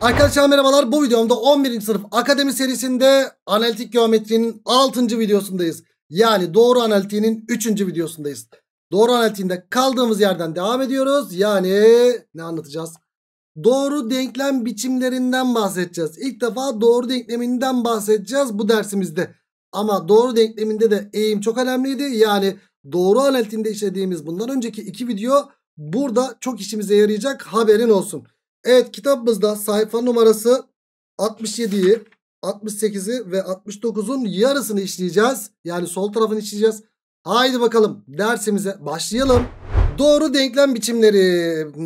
Arkadaşlar merhabalar bu videomda 11. sınıf akademi serisinde analitik geometrinin 6. videosundayız. Yani doğru analitiğinin 3. videosundayız. Doğru analitiğinde kaldığımız yerden devam ediyoruz. Yani ne anlatacağız? Doğru denklem biçimlerinden bahsedeceğiz. İlk defa doğru denkleminden bahsedeceğiz bu dersimizde. Ama doğru denkleminde de eğim çok önemliydi. Yani doğru analitinde işlediğimiz bundan önceki iki video burada çok işimize yarayacak haberin olsun. Evet kitabımızda sayfa numarası 67'yi 68'i ve 69'un yarısını işleyeceğiz. Yani sol tarafını işleyeceğiz. Haydi bakalım dersimize başlayalım. Doğru denklem biçimleri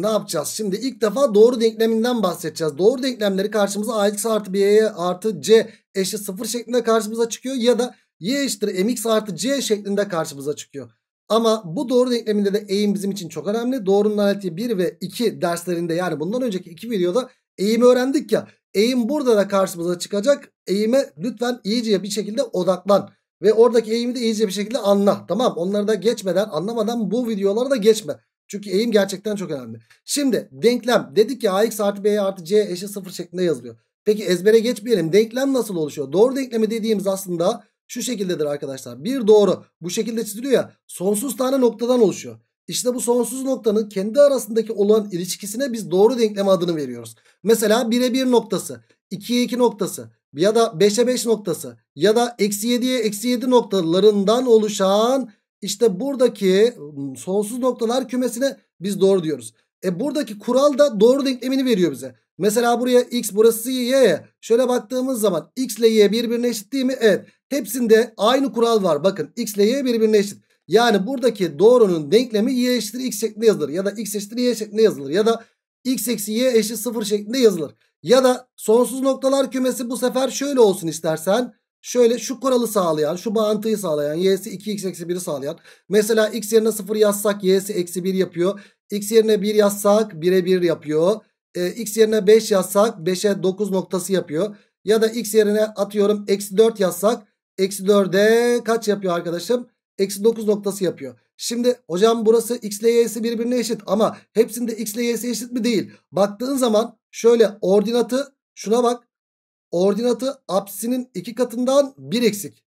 ne yapacağız? Şimdi ilk defa doğru denkleminden bahsedeceğiz. Doğru denklemleri karşımıza ax artı b'ye artı c eşit 0 şeklinde karşımıza çıkıyor. Ya da y eşittir mx artı c şeklinde karşımıza çıkıyor. Ama bu doğru denkleminde de eğim bizim için çok önemli. Doğrunun aleti 1 ve 2 derslerinde yani bundan önceki iki videoda eğimi öğrendik ya. Eğim burada da karşımıza çıkacak. Eğime lütfen iyice bir şekilde odaklan. Ve oradaki eğimi de iyice bir şekilde anla. Tamam onları da geçmeden anlamadan bu videolara da geçme. Çünkü eğim gerçekten çok önemli. Şimdi denklem dedik ya ax artı b artı c eşit sıfır şeklinde yazılıyor. Peki ezbere geçmeyelim. Denklem nasıl oluşuyor? Doğru denklemi dediğimiz aslında şu şekildedir arkadaşlar. Bir doğru bu şekilde çiziliyor ya sonsuz tane noktadan oluşuyor. İşte bu sonsuz noktanın kendi arasındaki olan ilişkisine biz doğru denklem adını veriyoruz. Mesela 1'e 1 noktası, 2'ye 2 noktası ya da 5'e 5 noktası ya da eksi 7'ye eksi 7 noktalarından oluşan işte buradaki sonsuz noktalar kümesine biz doğru diyoruz. E buradaki kural da doğru denklemini veriyor bize. Mesela buraya x burası y'ye. Şöyle baktığımız zaman x ile y birbirine eşit değil mi? Evet. Hepsinde aynı kural var. Bakın x ile y birbirine eşit. Yani buradaki doğrunun denklemi y eşittir x şeklinde yazılır. Ya da x eşittir y şeklinde yazılır. Ya da x eksi y eşit sıfır şeklinde yazılır. Ya da sonsuz noktalar kümesi bu sefer şöyle olsun istersen. Şöyle şu kuralı sağlayan, şu bağıntıyı sağlayan, y'si 2x eksi 1'i sağlayan. Mesela x yerine 0 yazsak y'si eksi 1 yapıyor. x yerine 1 yazsak 1'e 1 yapıyor. E, x yerine 5 yazsak 5'e 9 noktası yapıyor. Ya da x yerine atıyorum eksi 4 yazsak Eksi 4'e kaç yapıyor arkadaşım? Eksi 9 noktası yapıyor. Şimdi hocam burası x ile y'si birbirine eşit ama hepsinde x ile y'si eşit mi değil. Baktığın zaman şöyle ordinatı şuna bak. Ordinatı apsinin 2 katından 1 eksik.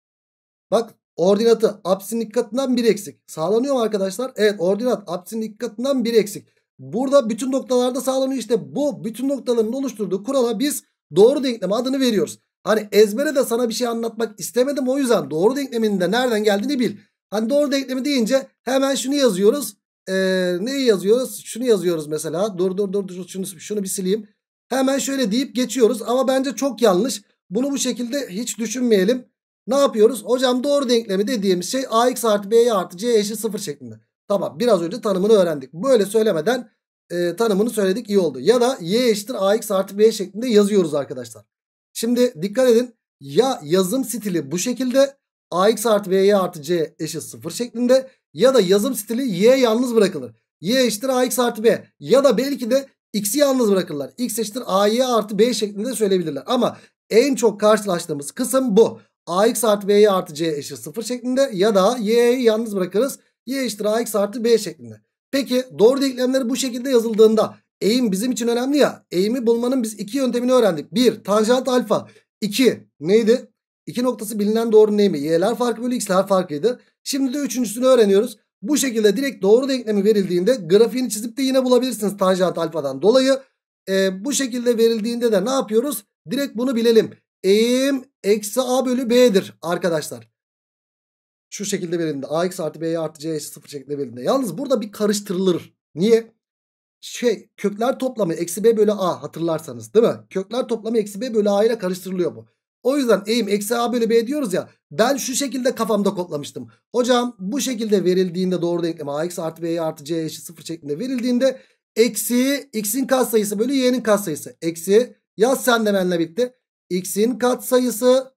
Bak ordinatı apsinin 2 katından 1 eksik. Sağlanıyor mu arkadaşlar? Evet ordinat apsinin 2 katından 1 eksik. Burada bütün noktalarda sağlanıyor. işte bu bütün noktaların oluşturduğu kurala biz doğru denklem adını veriyoruz. Hani ezbere de sana bir şey anlatmak istemedim. O yüzden doğru denkleminde de nereden geldiğini bil. Hani doğru denklemi deyince hemen şunu yazıyoruz. Ee, neyi yazıyoruz? Şunu yazıyoruz mesela. Dur dur dur dur şunu, şunu bir sileyim. Hemen şöyle deyip geçiyoruz. Ama bence çok yanlış. Bunu bu şekilde hiç düşünmeyelim. Ne yapıyoruz? Hocam doğru denklemi dediğimiz şey ax artı b artı c eşit sıfır şeklinde. Tamam biraz önce tanımını öğrendik. Böyle söylemeden e, tanımını söyledik iyi oldu. Ya da y eşittir ax artı b şeklinde yazıyoruz arkadaşlar. Şimdi dikkat edin ya yazım stili bu şekilde ax artı by artı c eşit 0 şeklinde ya da yazım stili y yalnız bırakılır. y eşittir ax artı b ya da belki de x'i yalnız bırakırlar. x eşittir ay artı b şeklinde söyleyebilirler. Ama en çok karşılaştığımız kısım bu. ax artı by artı c eşit 0 şeklinde ya da y'yi yalnız bırakırız. y eşittir ax artı b şeklinde. Peki doğru denklemleri bu şekilde yazıldığında Eğim bizim için önemli ya. Eğimi bulmanın biz iki yöntemini öğrendik. Bir tanjant alfa. İki, neydi? İki noktası bilinen doğru neymi? Y'ler farkı bölü x'ler farkıydı. Şimdi de üçüncüsünü öğreniyoruz. Bu şekilde direkt doğru denklemi verildiğinde grafiğini çizip de yine bulabilirsiniz tanjant alfadan dolayı. E, bu şekilde verildiğinde de ne yapıyoruz? Direkt bunu bilelim. Eğim eksi a bölü b'dir arkadaşlar. Şu şekilde verildi, ax artı b artı c eşit sıfır şeklinde verildi. Yalnız burada bir karıştırılır. Niye? şey kökler toplamı eksi b bölü a hatırlarsanız değil mi? Kökler toplamı eksi b bölü a ile karıştırılıyor bu. O yüzden eğim eksi a bölü b diyoruz ya ben şu şekilde kafamda kodlamıştım. Hocam bu şekilde verildiğinde doğru denkleme a artı b artı c eşit sıfır şeklinde verildiğinde eksi x'in kat sayısı bölü y'nin kat sayısı Eksi yaz sen de bitti? X'in kat sayısı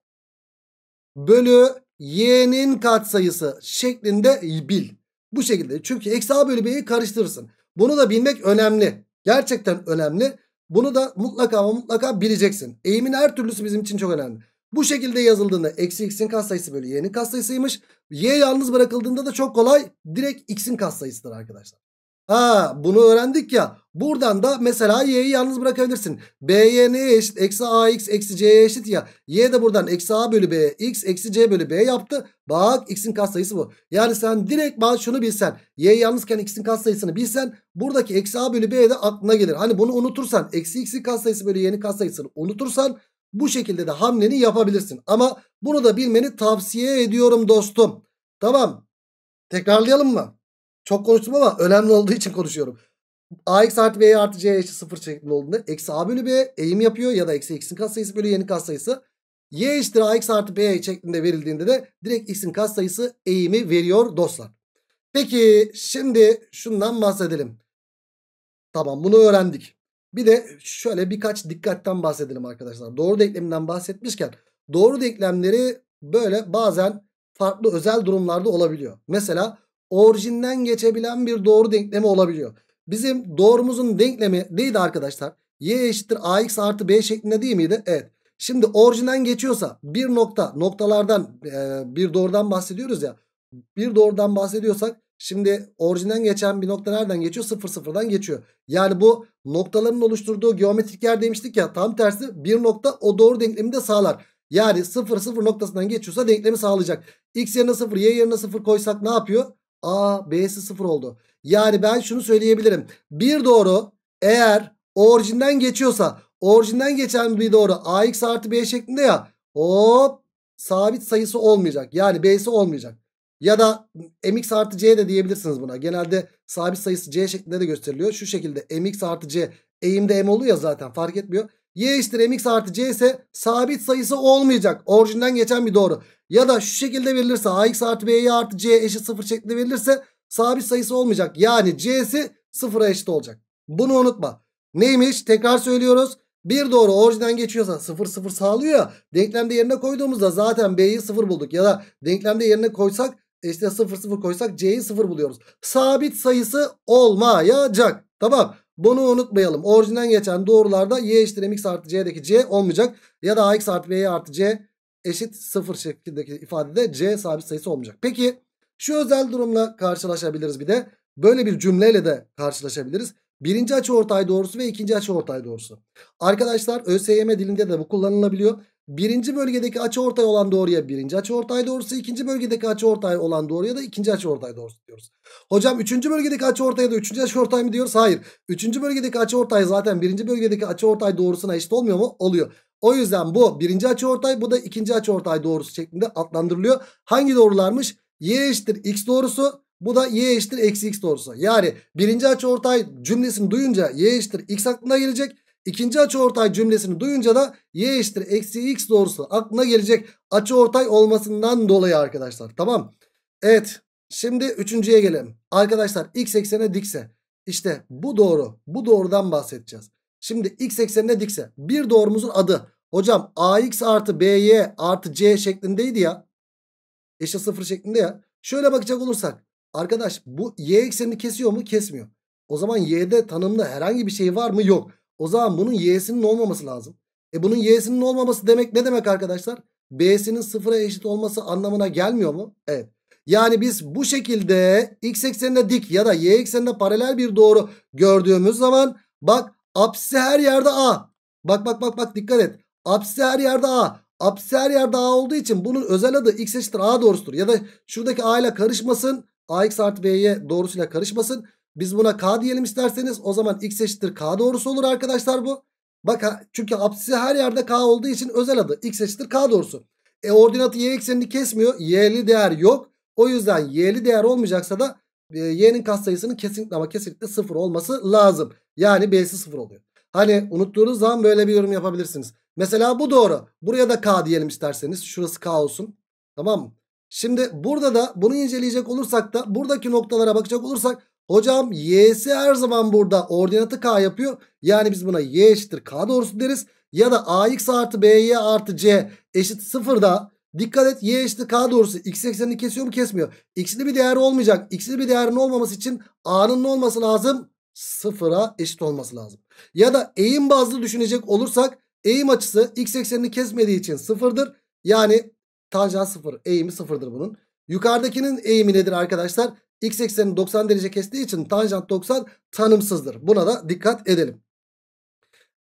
bölü y'nin kat sayısı şeklinde bil. Bu şekilde çünkü eksi a bölü b'yi karıştırırsın. Bunu da bilmek önemli. Gerçekten önemli. Bunu da mutlaka ama mutlaka bileceksin. Eğimin her türlüsü bizim için çok önemli. Bu şekilde yazıldığında eksi x'in katsayısı bölü y'nin katsayısıymış. Y yalnız bırakıldığında da çok kolay direkt x'in katsayısıdır arkadaşlar. Ha bunu öğrendik ya. Buradan da mesela y'yi yalnız bırakabilirsin. B'ye neye eşit? Eksi ax eksi c'ye eşit ya. Y de buradan eksi a bölü b x eksi c bölü b yaptı. Bak x'in katsayısı bu. Yani sen direkt bana şunu bilsen. Y yalnızken x'in katsayısını bilsen. Buradaki eksi a bölü b de aklına gelir. Hani bunu unutursan. Eksi x'in katsayısı bölü y'nin katsayısını unutursan. Bu şekilde de hamleni yapabilirsin. Ama bunu da bilmeni tavsiye ediyorum dostum. Tamam. Tekrarlayalım mı? Çok konuştum ama önemli olduğu için konuşuyorum. AX artı B artı C eşit 0 şeklinde olduğunda eksi A bölü B eğim yapıyor ya da eksi X'in katsayısı bölü Y'nin katsayısı. Y eşittir AX artı B şeklinde verildiğinde de direkt X'in katsayısı eğimi veriyor dostlar. Peki şimdi şundan bahsedelim. Tamam bunu öğrendik. Bir de şöyle birkaç dikkatten bahsedelim arkadaşlar. Doğru denkleminden bahsetmişken doğru denklemleri böyle bazen farklı özel durumlarda olabiliyor. Mesela orijinden geçebilen bir doğru denklemi olabiliyor. Bizim doğrumuzun denklemi neydi arkadaşlar? Y eşittir AX artı B şeklinde değil miydi? Evet. Şimdi orijinden geçiyorsa bir nokta noktalardan e, bir doğrudan bahsediyoruz ya. Bir doğrudan bahsediyorsak Şimdi orijinden geçen bir nokta nereden geçiyor? Sıfır sıfırdan geçiyor. Yani bu noktaların oluşturduğu geometrik yer demiştik ya tam tersi bir nokta o doğru denklemi de sağlar. Yani sıfır sıfır noktasından geçiyorsa denklemi sağlayacak. X yerine sıfır y yerine sıfır koysak ne yapıyor? A B'si 0 oldu. Yani ben şunu söyleyebilirim. Bir doğru eğer orijinden geçiyorsa orijinden geçen bir doğru AX artı B şeklinde ya hop sabit sayısı olmayacak. Yani B'si olmayacak. Ya da mx artı c de diyebilirsiniz buna. Genelde sabit sayısı c şeklinde de gösteriliyor. Şu şekilde mx artı c eğimde m oluyor ya zaten fark etmiyor y eşittir mx artı c ise sabit sayısı olmayacak. Orijinden geçen bir doğru. Ya da şu şekilde verilirse ax artı by artı c eşit 0 şeklinde verilirse sabit sayısı olmayacak. Yani c'si 0'a eşit olacak. Bunu unutma. Neymiş? Tekrar söylüyoruz. Bir doğru orijinden geçiyorsa 0 0 sağlıyor ya. Denklemde yerine koyduğumuzda zaten b'yi 0 bulduk. Ya da denklemde yerine koysak işte 0 0 koysak c'yi 0 buluyoruz. Sabit sayısı olmayacak. Tamam. Bunu unutmayalım. Orijinden geçen doğrularda y eşittir mx artı c'deki c olmayacak. Ya da ax artı b'ye artı c eşit sıfır şeklindeki ifadede c sabit sayısı olmayacak. Peki şu özel durumla karşılaşabiliriz bir de. Böyle bir cümleyle de karşılaşabiliriz. Birinci açı ortay doğrusu ve ikinci açı ortay doğrusu. Arkadaşlar ÖSYM dilinde de bu kullanılabiliyor. Birinci bölgedeki açı ortay olan doğruya birinci açı ortay doğrusu. ikinci bölgedeki açı ortay olan doğruya da ikinci açı ortay doğrusu diyoruz. Hocam üçüncü bölgedeki açı ortaya da üçüncü açı ortay mı diyoruz? Hayır. Üçüncü bölgedeki açı ortay zaten birinci bölgedeki açı ortay doğrusuna eşit olmuyor mu? Oluyor. O yüzden bu birinci açı ortay bu da ikinci açı ortay doğrusu şeklinde adlandırılıyor. Hangi doğrularmış? Y eşittir x doğrusu. Bu da y eşittir eksi x doğrusu. Yani birinci açı ortay cümlesini duyunca y eşittir x aklına gelecek. İkinci açıortay cümlesini duyunca da y eşittir eksi x doğrusu aklına gelecek açıortay olmasından dolayı arkadaşlar. Tamam. Evet. Şimdi üçüncüye gelelim. Arkadaşlar x eksene dikse. işte bu doğru. Bu doğrudan bahsedeceğiz. Şimdi x eksenine dikse. Bir doğrumuzun adı. Hocam ax artı by artı c şeklindeydi ya. Eşit sıfır şeklinde ya. Şöyle bakacak olursak. Arkadaş bu y eksenini kesiyor mu? Kesmiyor. O zaman y'de tanımlı herhangi bir şey var mı? Yok. O zaman bunun y'sinin olmaması lazım. E bunun y'sinin olmaması demek ne demek arkadaşlar? b'sinin sıfıra eşit olması anlamına gelmiyor mu? Evet. Yani biz bu şekilde x ekseninde dik ya da y ekseninde paralel bir doğru gördüğümüz zaman bak apsisi her yerde a. Bak bak bak bak dikkat et. Apsisi her yerde a. Apsisi her yerde a olduğu için bunun özel adı x eşittir a doğrusudur. Ya da şuradaki a ile karışmasın. ax artı b'ye doğrusuyla karışmasın. Biz buna k diyelim isterseniz. O zaman x eşittir k doğrusu olur arkadaşlar bu. Bak çünkü apsisi her yerde k olduğu için özel adı. x eşittir k doğrusu. E ordinatı y eksenini kesmiyor. y'li değer yok. O yüzden y'li değer olmayacaksa da e, y'nin katsayısının kesinlikle ama kesinlikle sıfır olması lazım. Yani b'si sıfır oluyor. Hani unuttuğunuz zaman böyle bir yorum yapabilirsiniz. Mesela bu doğru. Buraya da k diyelim isterseniz. Şurası k olsun. Tamam mı? Şimdi burada da bunu inceleyecek olursak da buradaki noktalara bakacak olursak Hocam y'si her zaman burada ordinatı k yapıyor. Yani biz buna y eşittir k doğrusu deriz. Ya da ax artı by artı c eşit sıfırda dikkat et y eşittir k doğrusu x eksenini kesiyor mu kesmiyor. x'li bir değer olmayacak. x'li bir değerin olmaması için a'nın ne olması lazım? Sıfıra eşit olması lazım. Ya da eğim bazlı düşünecek olursak eğim açısı x eksenini kesmediği için sıfırdır. Yani tanjant sıfır eğimi sıfırdır bunun. Yukarıdakinin eğimi nedir arkadaşlar? X ekseni 90 derece kestiği için tanjant 90 tanımsızdır. Buna da dikkat edelim.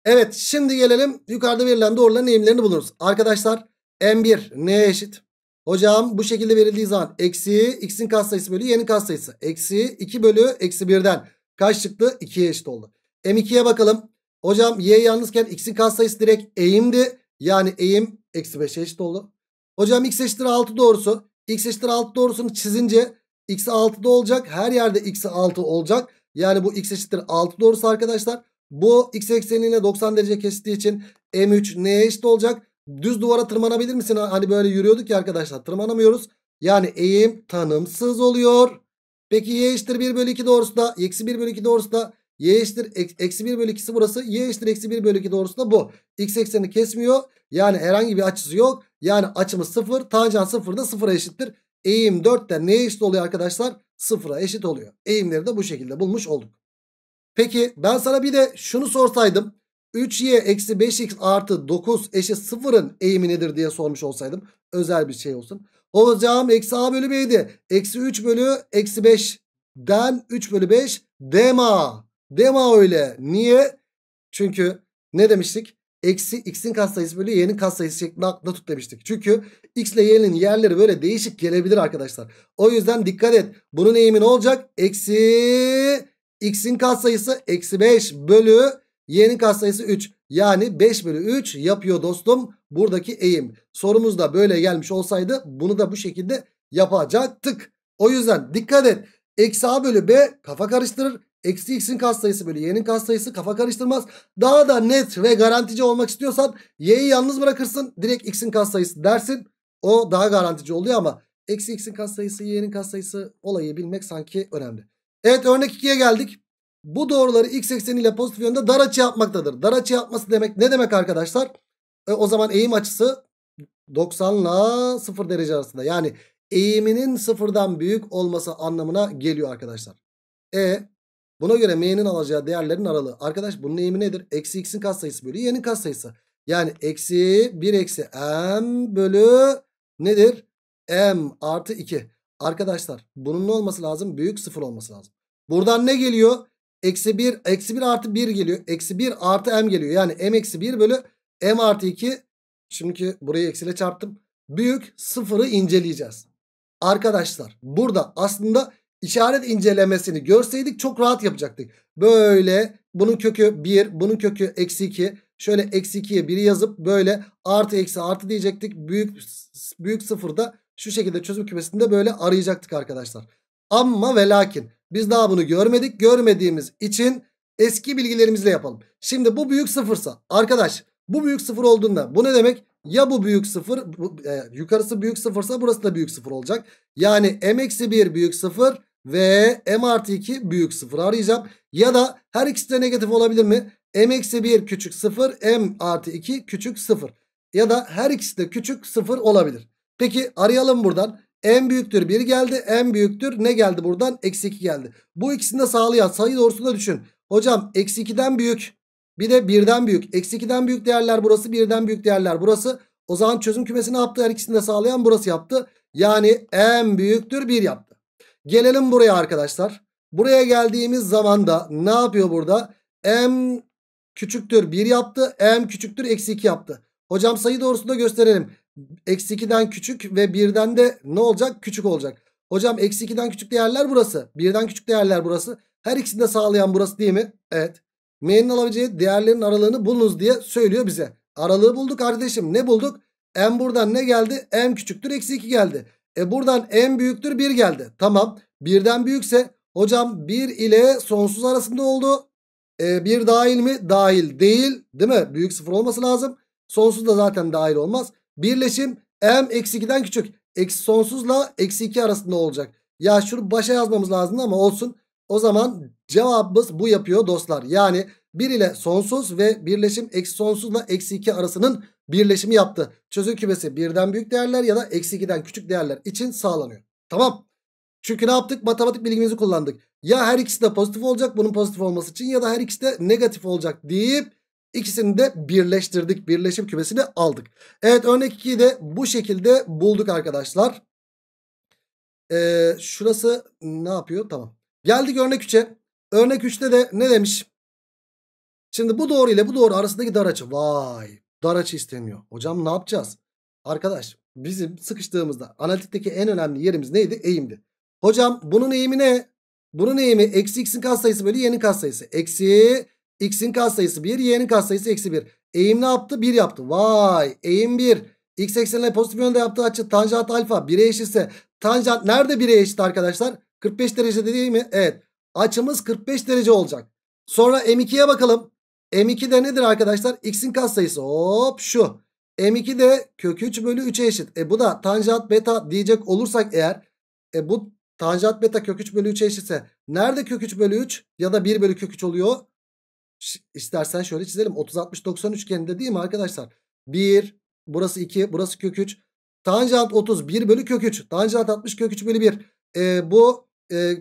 Evet şimdi gelelim yukarıda verilen doğruların eğimlerini buluruz. Arkadaşlar M1 neye eşit? Hocam bu şekilde verildiği zaman eksi x'in katsayısı bölü y'nin katsayısı. Eksi 2 bölü eksi 1'den kaç çıktı? 2'ye eşit oldu. M2'ye bakalım. Hocam y yalnızken x'in katsayısı direkt eğimdi. Yani eğim eksi 5'e eşit oldu. Hocam x eşittir 6 doğrusu. x eşittir 6 doğrusunu çizince X 6'da olacak. Her yerde x 6 olacak. Yani bu x eşittir 6 doğrusu arkadaşlar. Bu x ekseniyle 90 derece kestiği için M3 neye eşit olacak? Düz duvara tırmanabilir misin? Hani böyle yürüyorduk ya arkadaşlar tırmanamıyoruz. Yani eğim tanımsız oluyor. Peki y eşittir 1 bölü 2 doğrusu da eksi 1 bölü 2 doğrusu da y eşittir eksi 1 bölü 2'si burası. Y eşittir eksi 1 bölü 2 doğrusu da bu. X ekseni kesmiyor. Yani herhangi bir açısı yok. Yani açımız 0. Tanjant 0 da 0'a eşittir. Eğim 4 de neye eşit oluyor arkadaşlar? Sıfıra eşit oluyor. Eğimleri de bu şekilde bulmuş olduk. Peki ben sana bir de şunu sorsaydım. 3y eksi 5x artı 9 eşit sıfırın eğimi nedir diye sormuş olsaydım. Özel bir şey olsun. Hocam eksi a bölü b'ydi. Eksi 3 bölü eksi 5'den 3 bölü 5 dema. Dema öyle. Niye? Çünkü ne demiştik? Eksi x'in katsayısı bölü y'nin katsayısı şeklinde aklında tut demiştik. Çünkü x ile y'nin yerleri böyle değişik gelebilir arkadaşlar. O yüzden dikkat et. Bunun eğimi ne olacak? Eksi x'in katsayısı eksi 5 bölü y'nin katsayısı 3. Yani 5 bölü 3 yapıyor dostum buradaki eğim. Sorumuz da böyle gelmiş olsaydı bunu da bu şekilde yapacaktık. O yüzden dikkat et. Eksi a bölü b kafa karıştırır. Eksi x'in katsayısı bölü y'nin katsayısı kafa karıştırmaz. Daha da net ve garantici olmak istiyorsan y'yi yalnız bırakırsın. Direkt x'in katsayısı dersin. O daha garantici oluyor ama eksi x'in katsayısı y'nin katsayısı olayı bilmek sanki önemli. Evet örnek 2'ye geldik. Bu doğruları x ekseniyle pozitif yönde dar açı yapmaktadır. Dar açı yapması demek ne demek arkadaşlar? E, o zaman eğim açısı 90 ile 0 derece arasında. Yani eğiminin sıfırdan büyük olması anlamına geliyor arkadaşlar. E Buna göre m'nin alacağı değerlerin aralığı. Arkadaş bunun eğimi nedir? Eksi x'in katsayısı bölü y'nin katsayısı. Yani eksi 1 eksi m bölü nedir? m artı 2. Arkadaşlar bunun ne olması lazım? Büyük sıfır olması lazım. Buradan ne geliyor? Eksi 1, eksi 1 artı 1 geliyor. Eksi 1 artı m geliyor. Yani m eksi 1 bölü m artı 2. Şimdiki burayı eksiyle çarptım. Büyük sıfırı inceleyeceğiz. Arkadaşlar burada aslında işaret incelemesini görseydik çok rahat yapacaktık. Böyle bunun kökü 1, bunun kökü eksi 2. Şöyle eksi 2'ye 1'i yazıp böyle artı eksi artı diyecektik. Büyük büyük sıfırda şu şekilde çözüm kümesinde böyle arayacaktık arkadaşlar. Ama ve lakin biz daha bunu görmedik. Görmediğimiz için eski bilgilerimizle yapalım. Şimdi bu büyük sıfırsa arkadaş bu büyük sıfır olduğunda bu ne demek? Ya bu büyük sıfır bu, e, yukarısı büyük sıfırsa burası da büyük sıfır olacak. Yani m-1 büyük sıfır ve m artı 2 büyük sıfır arayacağım. Ya da her ikisi de negatif olabilir mi? m eksi 1 küçük sıfır, m artı 2 küçük sıfır ya da her ikisi de küçük sıfır olabilir. Peki arayalım buradan. M büyüktür 1 geldi. M büyüktür ne geldi buradan? Eksi 2 geldi. Bu ikisini de sağlayan sayı doğrusunda düşün. Hocam eksi 2'den büyük bir de 1'den büyük. Eksi 2'den büyük değerler burası 1'den büyük değerler burası. O zaman çözüm kümesini yaptı? Her ikisini de sağlayan burası yaptı. Yani M büyüktür 1 yaptı. Gelelim buraya arkadaşlar. Buraya geldiğimiz zaman da ne yapıyor burada? M küçüktür 1 yaptı. M küçüktür eksi 2 yaptı. Hocam sayı doğrusunda gösterelim. Eksi 2'den küçük ve 1'den de ne olacak? Küçük olacak. Hocam eksi 2'den küçük değerler burası. 1'den küçük değerler burası. Her ikisini de sağlayan burası değil mi? Evet. M'nin alabileceği değerlerin aralığını bulunuz diye söylüyor bize. Aralığı bulduk kardeşim. Ne bulduk? M buradan ne geldi? M küçüktür. Eksi 2 geldi. E buradan en büyüktür 1 geldi. Tamam. Birden büyükse hocam 1 ile sonsuz arasında oldu. E, 1 dahil mi? Dahil değil. Değil mi? Büyük sıfır olması lazım. Sonsuz da zaten dahil olmaz. Birleşim m eksi 2'den küçük. Eksi sonsuzla eksi 2 arasında olacak. Ya şunu başa yazmamız lazım ama olsun. O zaman cevabımız bu yapıyor dostlar. Yani 1 ile sonsuz ve birleşim eksi sonsuzla eksi 2 arasının birleşimi yaptı. Çözüm kümesi birden büyük değerler ya da eksi 2'den küçük değerler için sağlanıyor. Tamam. Çünkü ne yaptık? Matematik bilgimizi kullandık. Ya her ikisi de pozitif olacak bunun pozitif olması için ya da her ikisi de negatif olacak deyip ikisini de birleştirdik. Birleşim kümesini aldık. Evet örnek 2'yi de bu şekilde bulduk arkadaşlar. Ee, şurası ne yapıyor? Tamam. Geldik örnek 3'e. Örnek 3'te de ne demiş? Şimdi bu doğru ile bu doğru arasındaki dar açı. Vay. Dar açı istemiyor. Hocam ne yapacağız? Arkadaş bizim sıkıştığımızda analitikteki en önemli yerimiz neydi? Eğimdi. Hocam bunun eğimi ne? Bunun eğimi eksi x'in katsayısı bölü y'nin katsayısı. Eksi x'in katsayısı 1 y'nin katsayısı eksi 1. Eğim ne yaptı? 1 yaptı. Vay eğim 1. X eksenine pozitif yönde yaptığı açı tanjant alfa 1'e eşitse tanjant nerede 1'e eşit arkadaşlar? 45 derece değil mi? Evet. Açımız 45 derece olacak. Sonra M2'ye bakalım. M2 de nedir arkadaşlar? X'in katsayısı. Hop şu. M2 de kök 3 bölü 3'e eşit. E bu da tanjant beta diyecek olursak eğer. E bu tanjant beta kök 3 bölü 3'e eşitse. Nerede kök 3 bölü 3 ya da 1 bölü kök 3 oluyor? İstersen şöyle çizelim. 30-60-90 üçgeninde değil mi arkadaşlar? 1, burası 2, burası kök 3. Tanjant 30, 1 bölü kök 3. Tanjant 60, kök 3 bölü 1. E, bu e,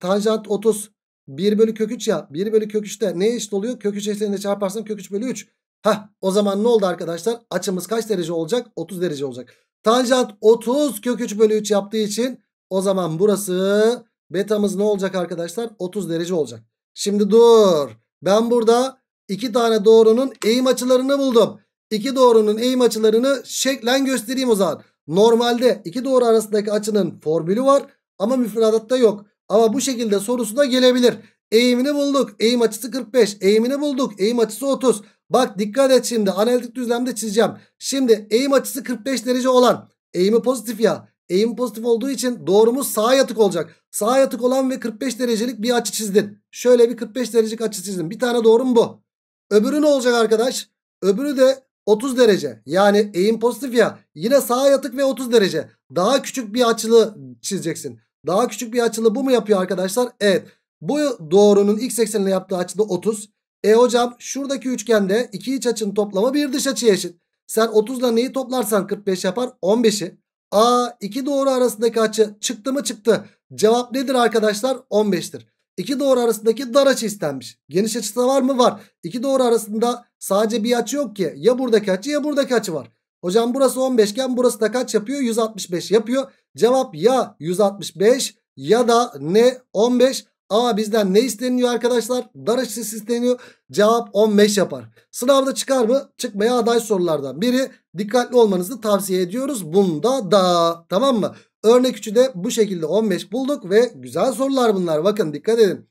tanjant 30 1 bölü kök 3 ya. 1 bölü kök 3'te neye eşit oluyor? Kök 3 eşitlerinde çarparsam kök 3 bölü 3. Hah o zaman ne oldu arkadaşlar? Açımız kaç derece olacak? 30 derece olacak. Tanjant 30 kök 3 bölü 3 yaptığı için o zaman burası betamız ne olacak arkadaşlar? 30 derece olacak. Şimdi dur. Ben burada iki tane doğrunun eğim açılarını buldum. İki doğrunun eğim açılarını şeklen göstereyim o zaman. Normalde iki doğru arasındaki açının formülü var ama müfredatta yok. Ama bu şekilde sorusuna gelebilir. Eğimini bulduk. Eğim açısı 45. Eğimini bulduk. Eğim açısı 30. Bak dikkat et şimdi analitik düzlemde çizeceğim. Şimdi eğim açısı 45 derece olan eğimi pozitif ya. Eğim pozitif olduğu için doğrumuz sağa yatık olacak. Sağa yatık olan ve 45 derecelik bir açı çizdin. Şöyle bir 45 derecelik açı çizdin. Bir tane doğru mu bu. Öbürü ne olacak arkadaş? Öbürü de 30 derece. Yani eğim pozitif ya. Yine sağa yatık ve 30 derece. Daha küçük bir açılı çizeceksin. Daha küçük bir açılı bu mu yapıyor arkadaşlar? Evet. Bu doğrunun x eksenine yaptığı açı da 30. E hocam şuradaki üçgende iki iç açının toplamı bir dış açıya eşit. Sen 30 ile neyi toplarsan 45 yapar? 15'i. A iki doğru arasındaki açı çıktı mı çıktı. Cevap nedir arkadaşlar? 15'tir. İki doğru arasındaki dar açı istenmiş. Geniş açısı var mı? Var. İki doğru arasında sadece bir açı yok ki. Ya buradaki açı ya buradaki açı var. Hocam burası 15 iken burası da kaç yapıyor? 165 yapıyor. Cevap ya 165 ya da ne 15. Ama bizden ne isteniyor arkadaşlar? Dar açısı isteniyor. Cevap 15 yapar. Sınavda çıkar mı? Çıkmaya aday sorulardan biri. Dikkatli olmanızı tavsiye ediyoruz. Bunda da tamam mı? Örnek 3'ü de bu şekilde 15 bulduk ve güzel sorular bunlar. Bakın dikkat edin.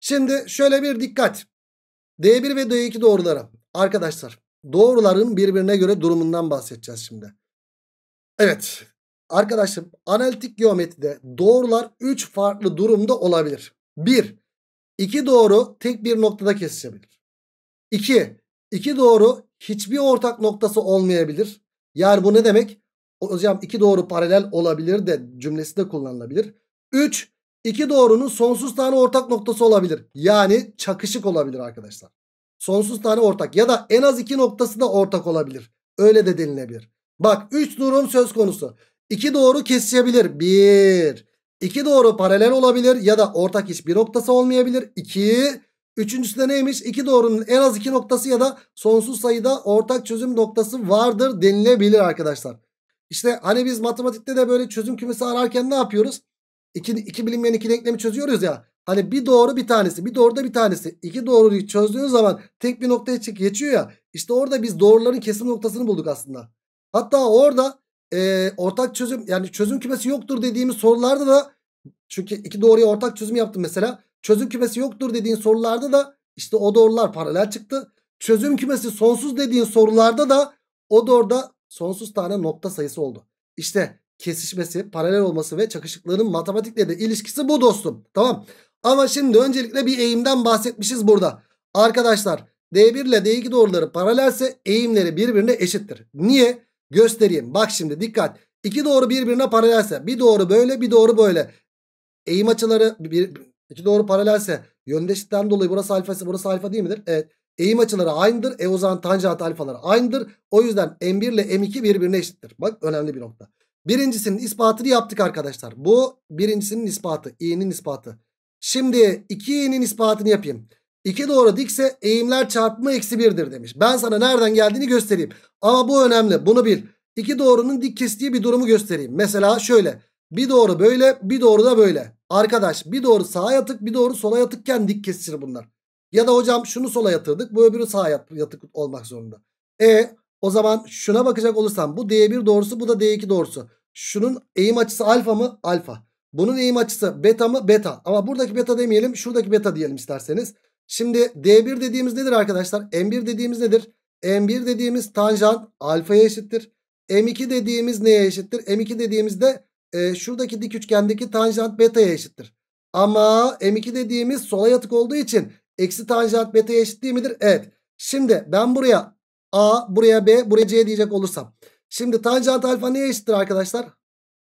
Şimdi şöyle bir dikkat. D1 ve D2 doğruları. Arkadaşlar doğruların birbirine göre durumundan bahsedeceğiz şimdi. Evet arkadaşım analitik geometride doğrular 3 farklı durumda olabilir. 1. 2 doğru tek bir noktada kesişebilir. 2. 2 doğru hiçbir ortak noktası olmayabilir. Yani bu ne demek? Hocam iki doğru paralel olabilir de cümlesi de kullanılabilir. 3. İki doğrunun sonsuz tane ortak noktası olabilir. Yani çakışık olabilir arkadaşlar sonsuz tane ortak ya da en az iki noktası da ortak olabilir. Öyle de denilebilir. Bak 3 durum söz konusu. 2 doğru kesişebilir. 1. 2 doğru paralel olabilir ya da ortak hiçbir noktası olmayabilir. 2. Üçüncüsü de neymiş? 2 doğrunun en az 2 noktası ya da sonsuz sayıda ortak çözüm noktası vardır denilebilir arkadaşlar. İşte hani biz matematikte de böyle çözüm kümesi ararken ne yapıyoruz? İki, iki bilinmeyen iki denklemi çözüyoruz ya. Hani bir doğru bir tanesi bir doğru da bir tanesi. iki doğruyu çözdüğün zaman tek bir noktaya çık geçiyor ya. İşte orada biz doğruların kesim noktasını bulduk aslında. Hatta orada e, ortak çözüm yani çözüm kümesi yoktur dediğimiz sorularda da çünkü iki doğruya ortak çözüm yaptım mesela. Çözüm kümesi yoktur dediğin sorularda da işte o doğrular paralel çıktı. Çözüm kümesi sonsuz dediğin sorularda da o doğruda sonsuz tane nokta sayısı oldu. İşte kesişmesi, paralel olması ve çakışıklığının matematikle de ilişkisi bu dostum. Tamam. Ama şimdi öncelikle bir eğimden bahsetmişiz burada. Arkadaşlar D1 ile D2 doğruları paralelse eğimleri birbirine eşittir. Niye? Göstereyim. Bak şimdi dikkat. İki doğru birbirine paralelse bir doğru böyle bir doğru böyle. Eğim açıları bir, iki doğru paralelse yöndeşlikten dolayı burası alfası burası alfa değil midir? Evet. Eğim açıları aynıdır. E o zaman tanjant alfaları aynıdır. O yüzden M1 ile M2 birbirine eşittir. Bak önemli bir nokta. Birincisinin ispatını yaptık arkadaşlar. Bu birincisinin ispatı. i'nin ispatı. Şimdi 2y'nin ispatını yapayım. 2 doğru dikse eğimler çarpımı eksi 1'dir demiş. Ben sana nereden geldiğini göstereyim. Ama bu önemli bunu bil. 2 doğrunun dik kestiği bir durumu göstereyim. Mesela şöyle. Bir doğru böyle bir doğru da böyle. Arkadaş bir doğru sağa yatık bir doğru sola yatıkken dik kesişir bunlar. Ya da hocam şunu sola yatırdık bu öbürü sağa yatık olmak zorunda. E o zaman şuna bakacak olursam bu D1 doğrusu bu da D2 doğrusu. Şunun eğim açısı alfa mı? Alfa. Bunun eğim açısı beta mı? Beta. Ama buradaki beta demeyelim. Şuradaki beta diyelim isterseniz. Şimdi D1 dediğimiz nedir arkadaşlar? M1 dediğimiz nedir? M1 dediğimiz tanjant alfaya eşittir. M2 dediğimiz neye eşittir? M2 dediğimiz de e, şuradaki dik üçgendeki tanjant beta'ya eşittir. Ama M2 dediğimiz sola yatık olduğu için eksi tanjant beta'ya eşit değil midir? Evet. Şimdi ben buraya A, buraya B, buraya C diyecek olursam. Şimdi tanjant alfa neye eşittir arkadaşlar?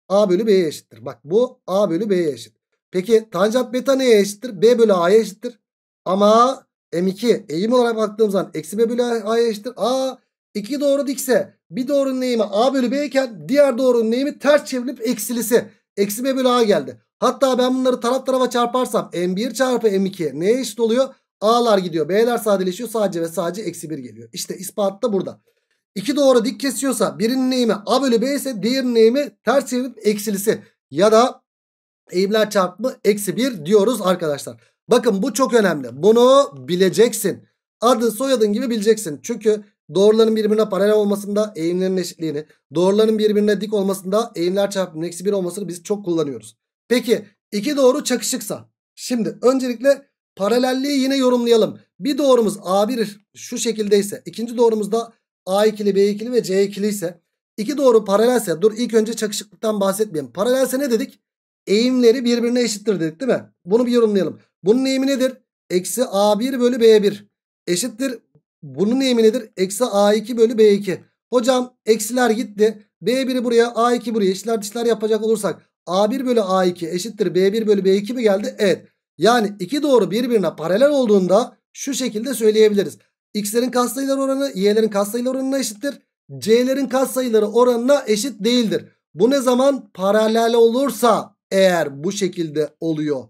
A bölü B'ye eşittir. Bak bu A bölü B'ye eşit. Peki tanjant beta neye eşittir? B bölü A'ya eşittir. Ama M2 eğim olarak baktığım zaman eksi B bölü A'ya eşittir. A iki doğru dikse bir doğrunun eğimi A bölü B iken diğer doğrunun eğimi ters çevrilip eksilisi. Eksi B bölü A geldi. Hatta ben bunları taraf tarafa çarparsam M1 çarpı M2 neye eşit oluyor? A'lar gidiyor. B'ler sadeleşiyor. Sadece ve sadece eksi 1 geliyor. İşte ispat da burada. İki doğru dik kesiyorsa birinin eğimi A bölü B ise diğerinin eğimi ters çevirip eksilisi ya da eğimler çarpımı eksi 1 diyoruz arkadaşlar. Bakın bu çok önemli. Bunu bileceksin. Adın soyadın gibi bileceksin. Çünkü doğruların birbirine paralel olmasında eğimlerin eşitliğini, doğruların birbirine dik olmasında eğimler çarpımının eksi 1 olmasını biz çok kullanıyoruz. Peki iki doğru çakışıksa. Şimdi öncelikle paralelliği yine yorumlayalım. Bir doğrumuz A1 şu şekildeyse ikinci doğrumuzda A ikili B ikili ve C ikili ise iki doğru paralelse dur ilk önce çakışıklıktan bahsetmeyeyim. Paralelse ne dedik? Eğimleri birbirine eşittir dedik değil mi? Bunu bir yorumlayalım. Bunun eğimi nedir? Eksi A1 bölü B1 eşittir. Bunun eğimi nedir? Eksi A2 bölü B2. Hocam eksiler gitti. B1'i buraya A2 buraya işler dişler yapacak olursak A1 bölü A2 eşittir B1 bölü B2 mi geldi? Evet. Yani iki doğru birbirine paralel olduğunda şu şekilde söyleyebiliriz. X'lerin katsayıları oranı Y'lerin katsayıları oranına eşittir. C'lerin katsayıları oranına eşit değildir. Bu ne zaman paralel olursa eğer bu şekilde oluyor.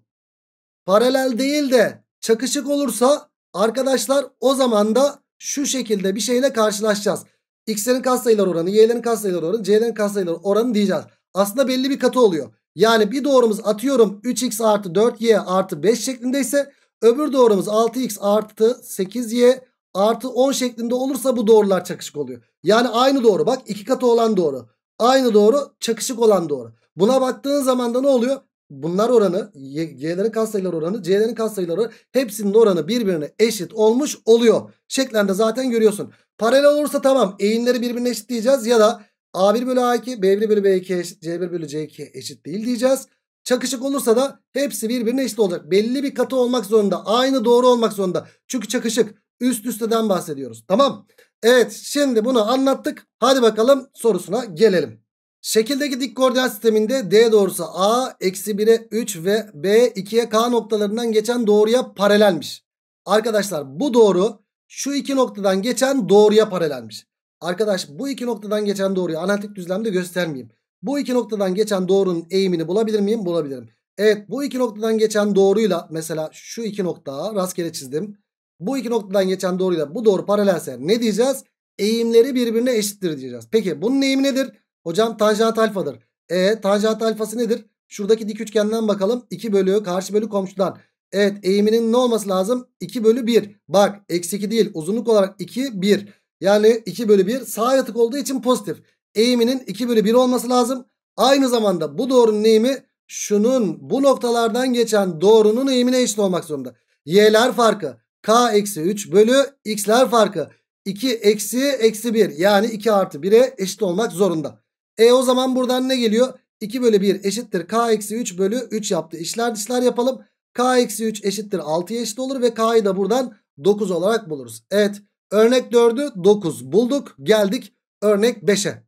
Paralel değil de çakışık olursa arkadaşlar o zaman da şu şekilde bir şeyle karşılaşacağız. X'lerin katsayıları oranı, Y'lerin katsayıları oranı, C'lerin katsayıları oranı diyeceğiz. Aslında belli bir katı oluyor. Yani bir doğrumuz atıyorum 3x artı 4y artı 5 şeklindeyse öbür doğrumuz 6x artı 8y artı 10 şeklinde olursa bu doğrular çakışık oluyor. Yani aynı doğru bak iki katı olan doğru. Aynı doğru çakışık olan doğru. Buna baktığın zaman da ne oluyor? Bunlar oranı y'lerin katsayıları oranı c'lerin katsayıları oranı hepsinin oranı birbirine eşit olmuş oluyor. Şeklen zaten görüyorsun. Paralel olursa tamam eğimleri birbirine eşit diyeceğiz ya da a1 bölü a2 b1 bölü b2 eşit c1 bölü c2 eşit değil diyeceğiz. Çakışık olursa da hepsi birbirine eşit olacak. Belli bir katı olmak zorunda. Aynı doğru olmak zorunda. Çünkü çakışık. Üst üsteden bahsediyoruz. Tamam. Evet şimdi bunu anlattık. Hadi bakalım sorusuna gelelim. Şekildeki dik koordinat sisteminde D doğrusu A eksi 1'e 3 ve B 2'ye K noktalarından geçen doğruya paralelmiş. Arkadaşlar bu doğru şu iki noktadan geçen doğruya paralelmiş. Arkadaş bu iki noktadan geçen doğruyu analitik düzlemde göstermeyeyim. Bu iki noktadan geçen doğrunun eğimini bulabilir miyim? Bulabilirim. Evet bu iki noktadan geçen doğruyla mesela şu iki nokta rastgele çizdim. Bu iki noktadan geçen doğruyla bu doğru paralelse ne diyeceğiz? Eğimleri birbirine eşittir diyeceğiz. Peki bunun eğimi nedir? Hocam tanjant alfadır. E tanjant alfası nedir? Şuradaki dik üçgenden bakalım. 2 bölü karşı bölü komşudan. Evet eğiminin ne olması lazım? 2 bölü 1. Bak eksi 2 değil uzunluk olarak 2 1. Yani 2 bölü 1 sağ yatık olduğu için pozitif. Eğiminin 2 bölü 1 olması lazım. Aynı zamanda bu doğrunun eğimi şunun bu noktalardan geçen doğrunun eğimine eşit olmak zorunda. Y'ler farkı. K eksi 3 bölü x'ler farkı. 2 eksi eksi 1 yani 2 artı 1'e eşit olmak zorunda. E o zaman buradan ne geliyor? 2 bölü 1 eşittir k eksi 3 bölü 3 yaptı. İşler dışlar yapalım. k eksi 3 eşittir 6'ya eşit olur ve k'yı da buradan 9 olarak buluruz. Evet örnek 4'ü 9 bulduk geldik örnek 5'e.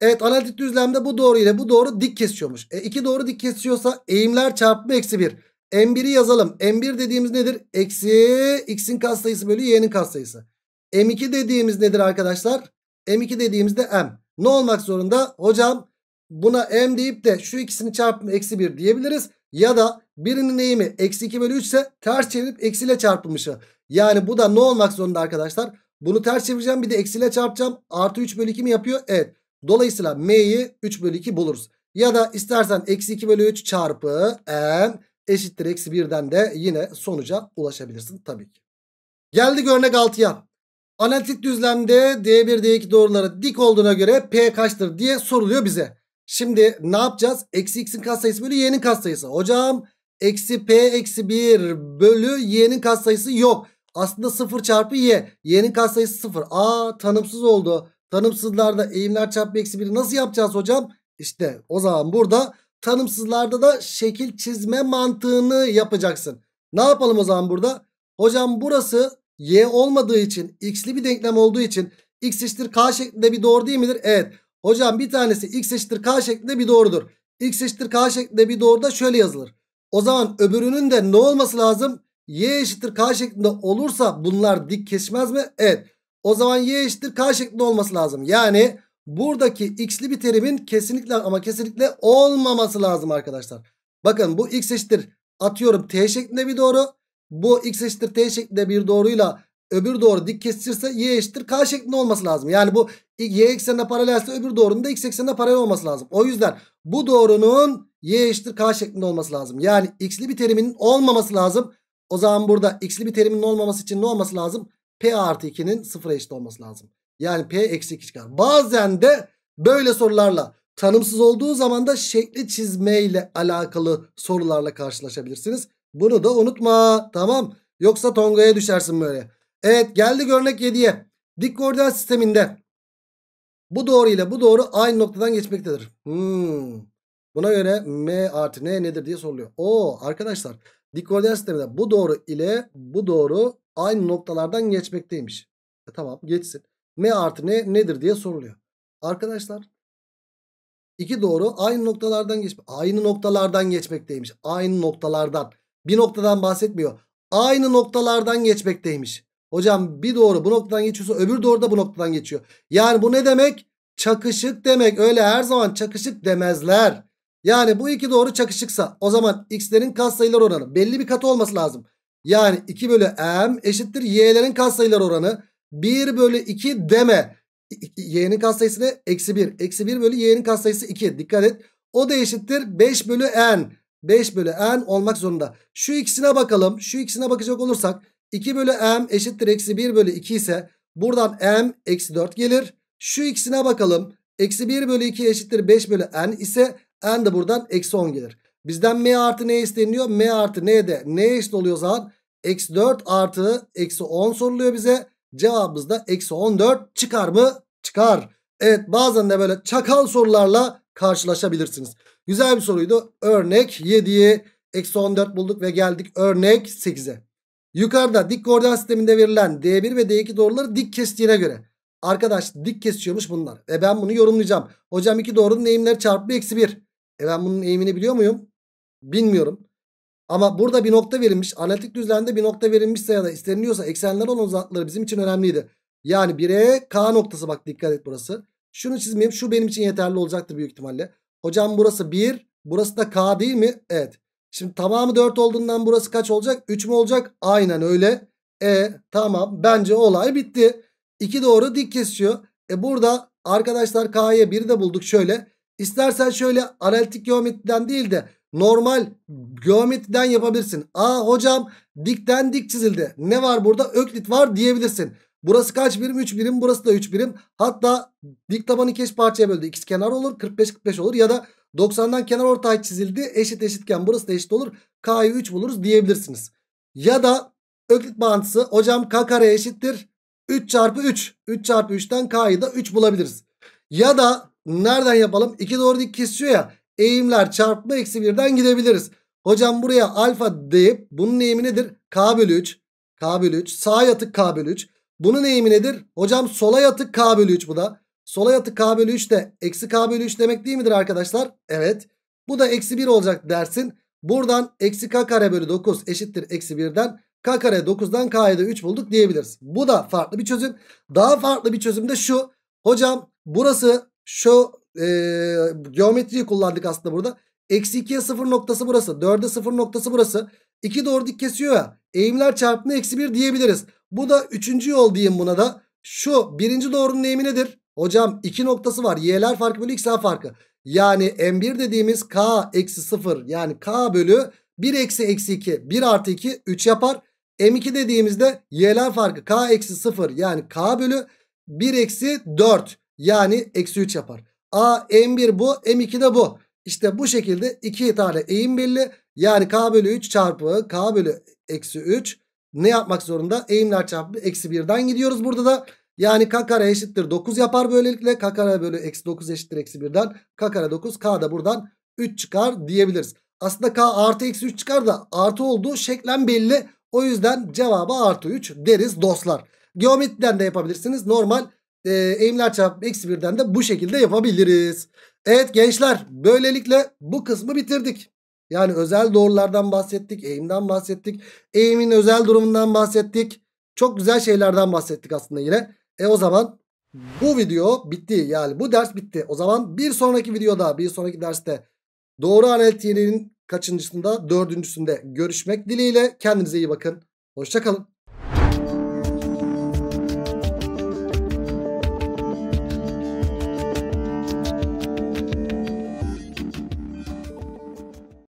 Evet analitik düzlemde bu doğru ile bu doğru dik kesiyormuş. E, iki doğru dik kesiyorsa eğimler çarpımı eksi 1. M1'i yazalım. M1 dediğimiz nedir? Eksi x'in katsayısı bölü y'nin katsayısı. M2 dediğimiz nedir arkadaşlar? M2 dediğimizde m. Ne olmak zorunda? Hocam buna m deyip de şu ikisini çarpımı eksi 1 diyebiliriz. Ya da birinin eğimi eksi 2 bölü 3 ise ters çevirip eksiyle çarpılmışı. Yani bu da ne olmak zorunda arkadaşlar? Bunu ters çevireceğim bir de eksiyle çarpacağım. Artı 3 bölü 2 mi yapıyor? Evet. Dolayısıyla m'yi 3 bölü 2 buluruz. Ya da istersen eksi 2 bölü 3 çarpı m eşittir eksi birden de yine sonuca ulaşabilirsin tabii ki. Geldik örnek 6'ya. Analitik düzlemde D1, D2 doğruları dik olduğuna göre P kaçtır diye soruluyor bize. Şimdi ne yapacağız? Eksi x'in katsayısı bölü y'nin katsayısı. Hocam eksi p eksi 1 bölü y'nin katsayısı yok. Aslında 0 çarpı y. Y'nin katsayısı 0. Aa tanımsız oldu. Tanımsızlarda eğimler çarpı eksi 1'i nasıl yapacağız hocam? İşte o zaman burada tanımsızlarda da şekil çizme mantığını yapacaksın. Ne yapalım o zaman burada? Hocam burası y olmadığı için x'li bir denklem olduğu için x eşittir k şeklinde bir doğru değil midir? Evet. Hocam bir tanesi x eşittir k şeklinde bir doğrudur. x eşittir k şeklinde bir doğru da şöyle yazılır. O zaman öbürünün de ne olması lazım? y eşittir k şeklinde olursa bunlar dik kesmez mi? Evet. O zaman y eşittir k şeklinde olması lazım. Yani buradaki x'li bir terimin kesinlikle ama kesinlikle olmaması lazım arkadaşlar. Bakın bu x eşittir atıyorum t şeklinde bir doğru. Bu x eşittir t şeklinde bir doğruyla öbür doğru dik kesişirse y eşittir k şeklinde olması lazım. Yani bu y eksenine paralelse öbür doğrunun da x eksenine paralel olması lazım. O yüzden bu doğrunun y eşittir k şeklinde olması lazım. Yani x'li bir teriminin olmaması lazım. O zaman burada x'li bir terimin olmaması için ne olması lazım? p artı 2'nin sıfıra eşit olması lazım. Yani P eksi 2 çıkar. Bazen de böyle sorularla tanımsız olduğu zaman da şekli çizmeyle alakalı sorularla karşılaşabilirsiniz. Bunu da unutma tamam. Yoksa Tonga'ya düşersin böyle. Evet geldi örnek 7'ye. Dik koordinat sisteminde bu doğru ile bu doğru aynı noktadan geçmektedir. Hmm. Buna göre M artı N nedir diye soruluyor. O arkadaşlar dik koordinat sisteminde bu doğru ile bu doğru aynı noktalardan geçmekteymiş. E, tamam geçsin. M artı ne nedir diye soruluyor. Arkadaşlar iki doğru aynı noktalardan geçmek. Aynı noktalardan geçmekteymiş. Aynı noktalardan. Bir noktadan bahsetmiyor. Aynı noktalardan geçmekteymiş. Hocam bir doğru bu noktadan geçiyorsa öbür doğru da bu noktadan geçiyor. Yani bu ne demek? Çakışık demek. Öyle her zaman çakışık demezler. Yani bu iki doğru çakışıksa o zaman x'lerin katsayıları oranı belli bir katı olması lazım. Yani 2 bölü m eşittir y'lerin katsayıları oranı. 1 bölü 2 deme. Y'nin katsayısı ne? Eksi 1. Eksi 1 bölü Y'nin katsayısı 2. Dikkat et. O da eşittir 5 bölü N. 5 bölü N olmak zorunda. Şu ikisine bakalım. Şu ikisine bakacak olursak 2 bölü M eşittir eksi 1 bölü 2 ise buradan M eksi 4 gelir. Şu ikisine bakalım. Eksi 1 bölü 2 eşittir 5 bölü N ise N de buradan eksi 10 gelir. Bizden M artı n isteniyor? M artı n de n eşit oluyor zaten, Eksi 4 artı eksi 10 soruluyor bize. Cevabımız da eksi 14 çıkar mı? Çıkar. Evet bazen de böyle çakal sorularla karşılaşabilirsiniz. Güzel bir soruydu. Örnek 7'ye eksi 14 bulduk ve geldik örnek 8'e. Yukarıda dik koordinat sisteminde verilen D1 ve D2 doğruları dik kestiğine göre. Arkadaş dik kesiyormuş bunlar. Ve ben bunu yorumlayacağım. Hocam iki doğrunun eğimleri çarpı eksi 1. E ben bunun eğimini biliyor muyum? Bilmiyorum. Ama burada bir nokta verilmiş. Analitik düzlemde bir nokta verilmişse ya da isteniliyorsa eksenler olan uzaklıkları bizim için önemliydi. Yani 1'e K noktası bak dikkat et burası. Şunu çizmeyeyim. Şu benim için yeterli olacaktır büyük ihtimalle. Hocam burası 1. Burası da K değil mi? Evet. Şimdi tamamı 4 olduğundan burası kaç olacak? 3 mü olacak? Aynen öyle. E tamam. Bence olay bitti. 2 doğru dik kesiyor. E burada arkadaşlar k'ye 1 de bulduk şöyle. İstersen şöyle analitik geometriden değil de normal geometriden yapabilirsin. Aa hocam dikten dik çizildi. Ne var burada? Öklit var diyebilirsin. Burası kaç birim? 3 birim. Burası da 3 birim. Hatta dik taban iki eş parçaya böldü. İkiz kenar olur. 45-45 olur. Ya da 90'dan kenar ortay çizildi. Eşit eşitken burası da eşit olur. K'yı 3 buluruz diyebilirsiniz. Ya da öklit bağıntısı. Hocam K kare eşittir. 3 çarpı 3. 3 çarpı 3'ten K'yı da 3 bulabiliriz. Ya da nereden yapalım? 2 doğru dik kesiyor ya eğimler çarpma eksi birden gidebiliriz. Hocam buraya alfa deyip bunun eğimi nedir? K bölü 3. K bölü 3. Sağa yatık K bölü 3. Bunun eğimi nedir? Hocam sola yatık K bölü 3 bu da. Sola yatık K bölü 3 de eksi K bölü 3 demek değil midir arkadaşlar? Evet. Bu da eksi 1 olacak dersin. Buradan eksi K kare bölü 9 eşittir eksi 1'den. K kare 9'dan K'ya da 3 bulduk diyebiliriz. Bu da farklı bir çözüm. Daha farklı bir çözüm de şu. Hocam burası şu e, geometriyi kullandık aslında burada. Eksi 2'ye 0 noktası burası. 4'e 0 noktası burası. 2 doğru dik kesiyor ya. Eğimler çarpımı eksi 1 diyebiliriz. Bu da 3. yol diyeyim buna da. Şu birinci doğrunun eğimi nedir? Hocam 2 noktası var. Y'ler farkı bölü x'ler farkı. Yani m1 dediğimiz k eksi 0 yani k bölü 1 eksi eksi 2 1 artı 2 3 yapar. m2 dediğimizde y'ler farkı k eksi 0 yani k bölü 1 eksi 4 yani eksi 3 yapar. A M1 bu M2 de bu. İşte bu şekilde iki tane eğim belli. Yani K bölü 3 çarpı K bölü eksi 3 ne yapmak zorunda? Eğimler çarpı eksi 1'den gidiyoruz burada da. Yani k kare eşittir 9 yapar böylelikle. k kare bölü eksi 9 eşittir eksi 1'den. k kare 9 k da buradan 3 çıkar diyebiliriz. Aslında k artı eksi 3 çıkar da artı olduğu şeklen belli. O yüzden cevabı artı 3 deriz dostlar. Geometriden de yapabilirsiniz. Normal ee, eğimler çarpımı x birden de bu şekilde yapabiliriz. Evet gençler böylelikle bu kısmı bitirdik. Yani özel doğrulardan bahsettik. Eğimden bahsettik. Eğimin özel durumundan bahsettik. Çok güzel şeylerden bahsettik aslında yine. E o zaman bu video bitti. Yani bu ders bitti. O zaman bir sonraki videoda bir sonraki derste doğru analitiğinin kaçıncısında dördüncüsünde görüşmek dileğiyle. Kendinize iyi bakın. Hoşçakalın.